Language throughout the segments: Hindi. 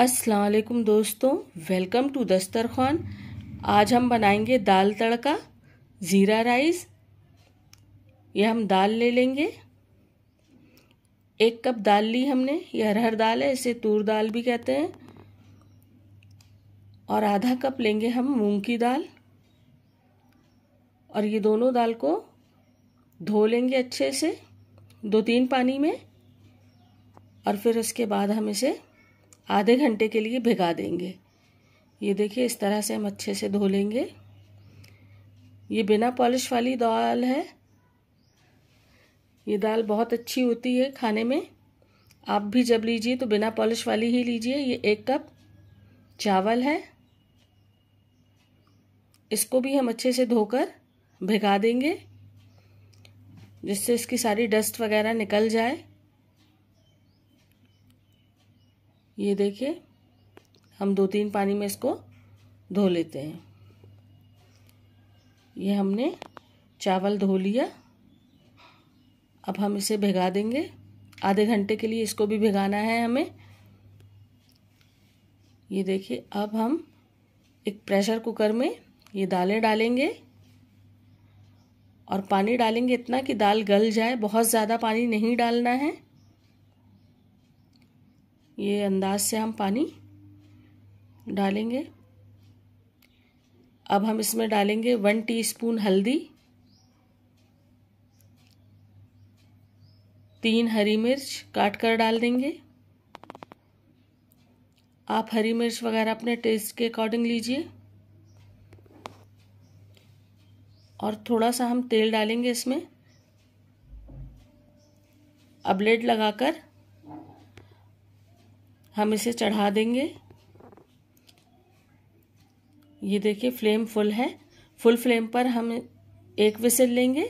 अस्सलाम दोस्तों वेलकम टू दस्तरखान आज हम बनाएंगे दाल तड़का ज़ीरा राइस ये हम दाल ले लेंगे एक कप दाल ली हमने ये अरहर दाल है इसे तूर दाल भी कहते हैं और आधा कप लेंगे हम मूंग की दाल और ये दोनों दाल को धो लेंगे अच्छे से दो तीन पानी में और फिर उसके बाद हम इसे आधे घंटे के लिए भिगा देंगे ये देखिए इस तरह से हम अच्छे से धो लेंगे ये बिना पॉलिश वाली दाल है ये दाल बहुत अच्छी होती है खाने में आप भी जब लीजिए तो बिना पॉलिश वाली ही लीजिए ये एक कप चावल है इसको भी हम अच्छे से धोकर भिगा देंगे जिससे इसकी सारी डस्ट वगैरह निकल जाए ये देखिए हम दो तीन पानी में इसको धो लेते हैं ये हमने चावल धो लिया अब हम इसे भिगा देंगे आधे घंटे के लिए इसको भी भिगाना है हमें ये देखिए अब हम एक प्रेशर कुकर में ये दालें डालेंगे और पानी डालेंगे इतना कि दाल गल जाए बहुत ज़्यादा पानी नहीं डालना है ये अंदाज से हम पानी डालेंगे अब हम इसमें डालेंगे वन टीस्पून हल्दी तीन हरी मिर्च काट कर डाल देंगे आप हरी मिर्च वगैरह अपने टेस्ट के अकॉर्डिंग लीजिए और थोड़ा सा हम तेल डालेंगे इसमें अब लेड लगाकर हम इसे चढ़ा देंगे ये देखिए फ्लेम फुल है फुल फ्लेम पर हम एक विसल लेंगे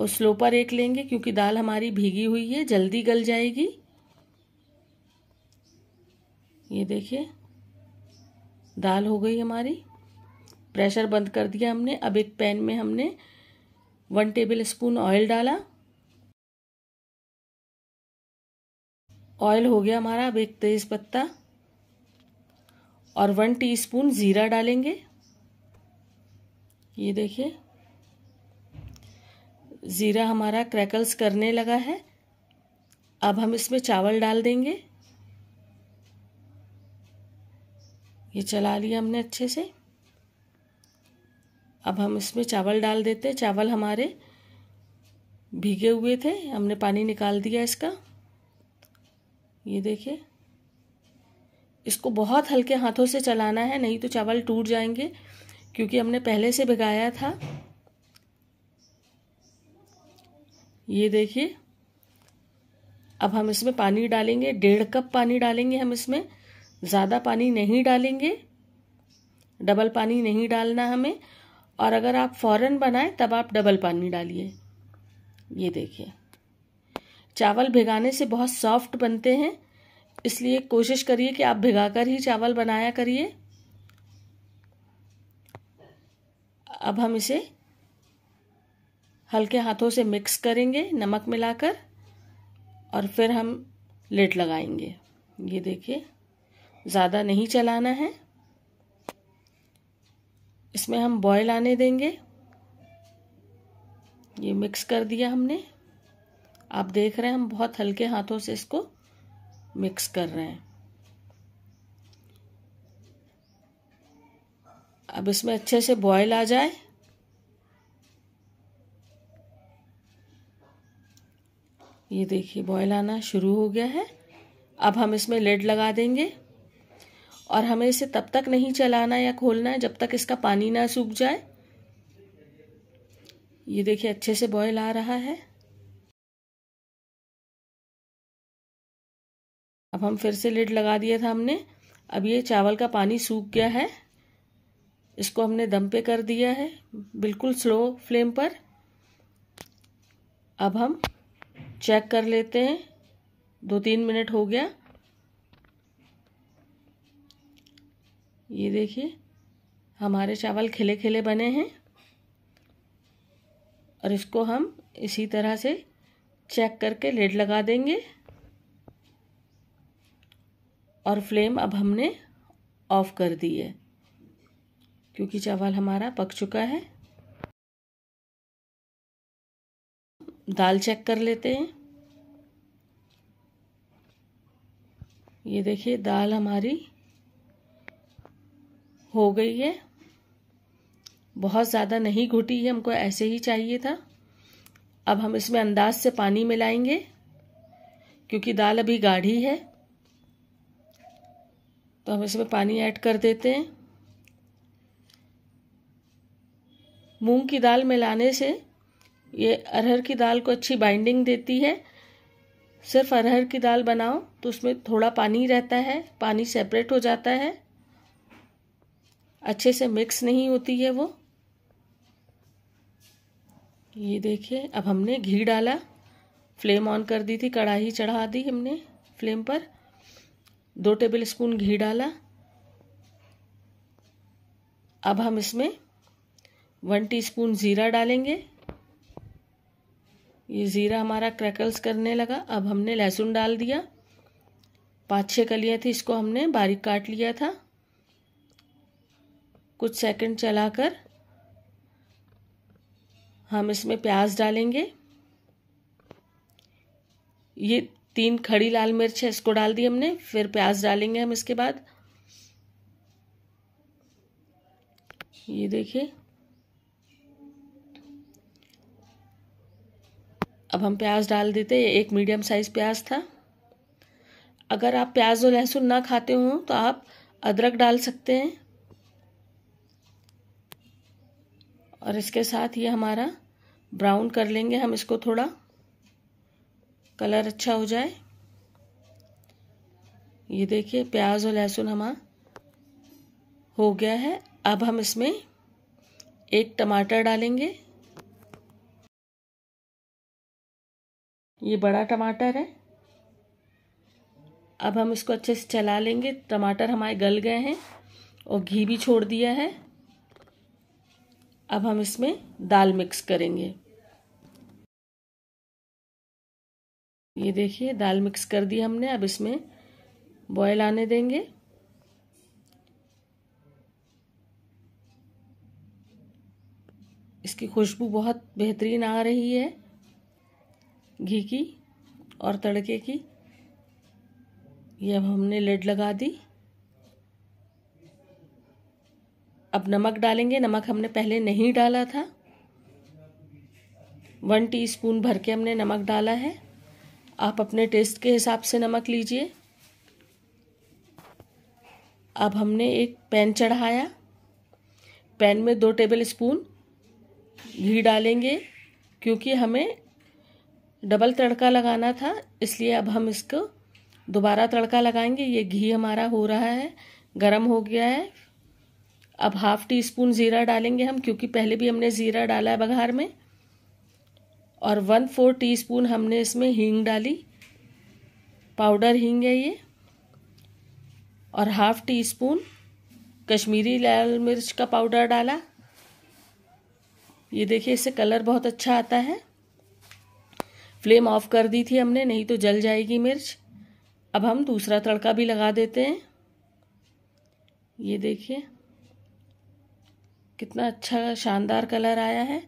और स्लो पर एक लेंगे क्योंकि दाल हमारी भीगी हुई है जल्दी गल जाएगी ये देखिए दाल हो गई हमारी प्रेशर बंद कर दिया हमने अब एक पैन में हमने वन टेबल स्पून ऑयल डाला ऑयल हो गया हमारा अब एक तेज पत्ता और वन टीस्पून ज़ीरा डालेंगे ये देखिए ज़ीरा हमारा क्रैकल्स करने लगा है अब हम इसमें चावल डाल देंगे ये चला लिया हमने अच्छे से अब हम इसमें चावल डाल देते हैं चावल हमारे भीगे हुए थे हमने पानी निकाल दिया इसका ये देखिए इसको बहुत हल्के हाथों से चलाना है नहीं तो चावल टूट जाएंगे क्योंकि हमने पहले से भिगाया था ये देखिए अब हम इसमें पानी डालेंगे डेढ़ कप पानी डालेंगे हम इसमें ज़्यादा पानी नहीं डालेंगे डबल पानी नहीं डालना हमें और अगर आप फौरन बनाएं तब आप डबल पानी डालिए ये देखिए चावल भिगाने से बहुत सॉफ्ट बनते हैं इसलिए कोशिश करिए कि आप भिगाकर ही चावल बनाया करिए अब हम इसे हल्के हाथों से मिक्स करेंगे नमक मिलाकर और फिर हम लेट लगाएंगे ये देखिए ज़्यादा नहीं चलाना है इसमें हम बॉयल आने देंगे ये मिक्स कर दिया हमने आप देख रहे हैं हम बहुत हल्के हाथों से इसको मिक्स कर रहे हैं अब इसमें अच्छे से बॉयल आ जाए ये देखिए बॉयल आना शुरू हो गया है अब हम इसमें लेड लगा देंगे और हमें इसे तब तक नहीं चलाना या खोलना है जब तक इसका पानी ना सूख जाए ये देखिए अच्छे से बॉयल आ रहा है अब हम फिर से लिड लगा दिया था हमने अब ये चावल का पानी सूख गया है इसको हमने दम पे कर दिया है बिल्कुल स्लो फ्लेम पर अब हम चेक कर लेते हैं दो तीन मिनट हो गया ये देखिए हमारे चावल खिले खिले बने हैं और इसको हम इसी तरह से चेक करके लेड लगा देंगे और फ्लेम अब हमने ऑफ़ कर दी है क्योंकि चावल हमारा पक चुका है दाल चेक कर लेते हैं ये देखिए दाल हमारी हो गई है बहुत ज़्यादा नहीं घुटी है हमको ऐसे ही चाहिए था अब हम इसमें अंदाज से पानी मिलाएंगे क्योंकि दाल अभी गाढ़ी है तो हम इसमें पानी ऐड कर देते हैं मूंग की दाल मिलाने से ये अरहर की दाल को अच्छी बाइंडिंग देती है सिर्फ अरहर की दाल बनाओ तो उसमें थोड़ा पानी रहता है पानी सेपरेट हो जाता है अच्छे से मिक्स नहीं होती है वो ये देखिए अब हमने घी डाला फ्लेम ऑन कर दी थी कढ़ाई चढ़ा दी हमने फ्लेम पर दो टेबल स्पून घी डाला अब हम इसमें वन टीस्पून ज़ीरा डालेंगे ये ज़ीरा हमारा क्रैकल्स करने लगा अब हमने लहसुन डाल दिया पाँच छः कलियाँ थी इसको हमने बारीक काट लिया था कुछ सेकंड चलाकर हम इसमें प्याज डालेंगे ये तीन खड़ी लाल मिर्च है इसको डाल दी हमने फिर प्याज डालेंगे हम इसके बाद ये देखिए अब हम प्याज डाल देते एक मीडियम साइज़ प्याज था अगर आप प्याज और लहसुन ना खाते हो तो आप अदरक डाल सकते हैं और इसके साथ ये हमारा ब्राउन कर लेंगे हम इसको थोड़ा कलर अच्छा हो जाए ये देखिए प्याज और लहसुन हमारा हो गया है अब हम इसमें एक टमाटर डालेंगे ये बड़ा टमाटर है अब हम इसको अच्छे से चला लेंगे टमाटर हमारे गल गए हैं और घी भी छोड़ दिया है अब हम इसमें दाल मिक्स करेंगे ये देखिए दाल मिक्स कर दी हमने अब इसमें बॉयल आने देंगे इसकी खुशबू बहुत बेहतरीन आ रही है घी की और तड़के की ये अब हमने लेड लगा दी अब नमक डालेंगे नमक हमने पहले नहीं डाला था वन टीस्पून भर के हमने नमक डाला है आप अपने टेस्ट के हिसाब से नमक लीजिए अब हमने एक पैन चढ़ाया पैन में दो टेबल स्पून घी डालेंगे क्योंकि हमें डबल तड़का लगाना था इसलिए अब हम इसको दोबारा तड़का लगाएंगे ये घी हमारा हो रहा है गरम हो गया है अब हाफ टी स्पून ज़ीरा डालेंगे हम क्योंकि पहले भी हमने ज़ीरा डाला है बघार में और वन फोर टीस्पून हमने इसमें हींग डाली पाउडर हींग है ये और हाफ टी स्पून कश्मीरी लाल मिर्च का पाउडर डाला ये देखिए इससे कलर बहुत अच्छा आता है फ्लेम ऑफ कर दी थी हमने नहीं तो जल जाएगी मिर्च अब हम दूसरा तड़का भी लगा देते हैं ये देखिए कितना अच्छा शानदार कलर आया है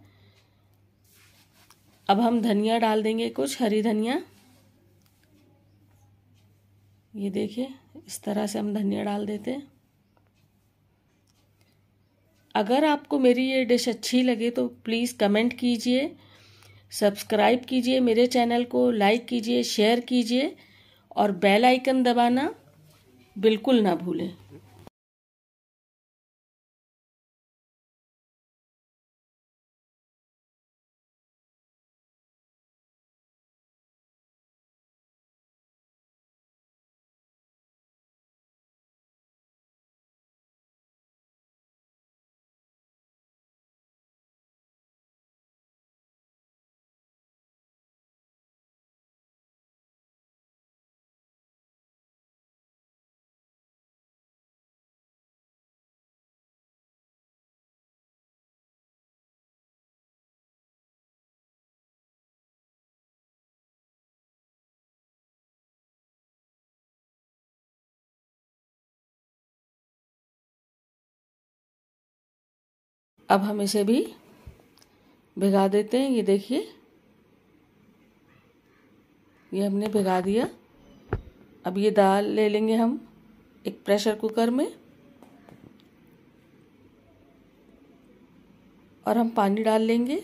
अब हम धनिया डाल देंगे कुछ हरी धनिया ये देखिए इस तरह से हम धनिया डाल देते हैं अगर आपको मेरी ये डिश अच्छी लगे तो प्लीज़ कमेंट कीजिए सब्सक्राइब कीजिए मेरे चैनल को लाइक कीजिए शेयर कीजिए और बेल आइकन दबाना बिल्कुल ना भूलें अब हम इसे भी भिगा देते हैं ये देखिए ये हमने भिगा दिया अब ये दाल ले लेंगे हम एक प्रेशर कुकर में और हम पानी डाल लेंगे